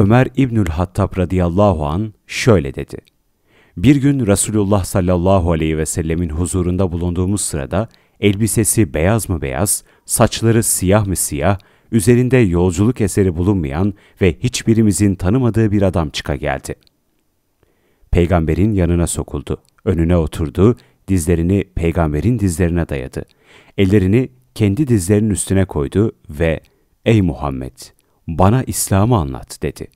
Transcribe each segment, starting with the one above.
Ömer İbnül Hattab radıyallahu an şöyle dedi. Bir gün Resulullah sallallahu aleyhi ve sellemin huzurunda bulunduğumuz sırada elbisesi beyaz mı beyaz, saçları siyah mı siyah, üzerinde yolculuk eseri bulunmayan ve hiçbirimizin tanımadığı bir adam çıka geldi. Peygamberin yanına sokuldu, önüne oturdu, dizlerini peygamberin dizlerine dayadı. Ellerini kendi dizlerinin üstüne koydu ve ''Ey Muhammed!'' bana İslam'ı anlat dedi.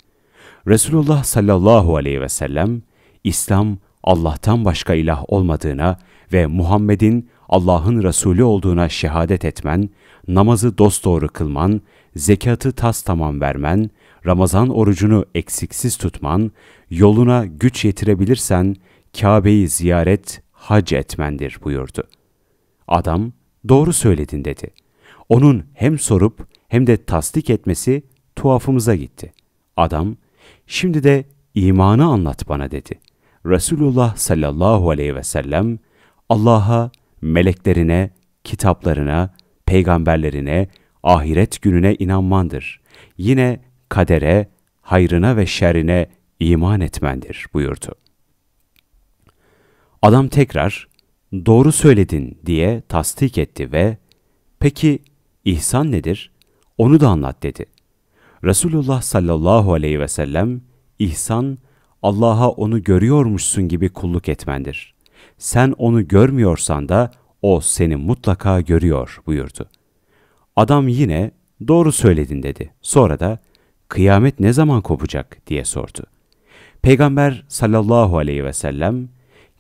Resulullah sallallahu aleyhi ve sellem, İslam Allah'tan başka ilah olmadığına ve Muhammed'in Allah'ın Resulü olduğuna şehadet etmen, namazı dosdoğru kılman, zekatı tas tamam vermen, Ramazan orucunu eksiksiz tutman, yoluna güç yetirebilirsen Kabe'yi ziyaret, hac etmendir buyurdu. Adam, doğru söyledin dedi. Onun hem sorup hem de tasdik etmesi tuhafımıza gitti. Adam, şimdi de imanı anlat bana dedi. Resulullah sallallahu aleyhi ve sellem, Allah'a, meleklerine, kitaplarına, peygamberlerine, ahiret gününe inanmandır. Yine kadere, hayrına ve şerrine iman etmendir buyurdu. Adam tekrar doğru söyledin diye tasdik etti ve peki ihsan nedir? Onu da anlat dedi. Resulullah sallallahu aleyhi ve sellem, ihsan, Allah'a onu görüyormuşsun gibi kulluk etmendir. Sen onu görmüyorsan da o seni mutlaka görüyor buyurdu. Adam yine doğru söyledin dedi. Sonra da kıyamet ne zaman kopacak diye sordu. Peygamber sallallahu aleyhi ve sellem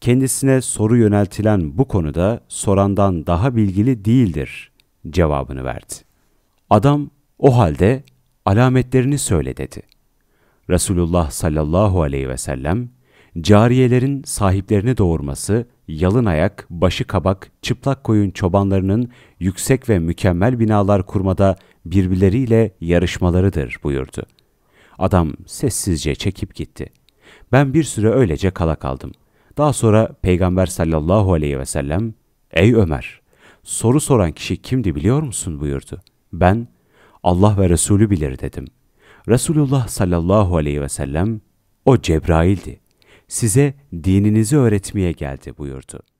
kendisine soru yöneltilen bu konuda sorandan daha bilgili değildir cevabını verdi. Adam o halde alametlerini söyle dedi. Resulullah sallallahu aleyhi ve sellem, cariyelerin sahiplerini doğurması, yalın ayak, başı kabak, çıplak koyun çobanlarının yüksek ve mükemmel binalar kurmada birbirleriyle yarışmalarıdır buyurdu. Adam sessizce çekip gitti. Ben bir süre öylece kala kaldım. Daha sonra Peygamber sallallahu aleyhi ve sellem, Ey Ömer! Soru soran kişi kimdi biliyor musun buyurdu. Ben, Allah ve Resulü bilir dedim. Resulullah sallallahu aleyhi ve sellem, o Cebrail'di. Size dininizi öğretmeye geldi buyurdu.''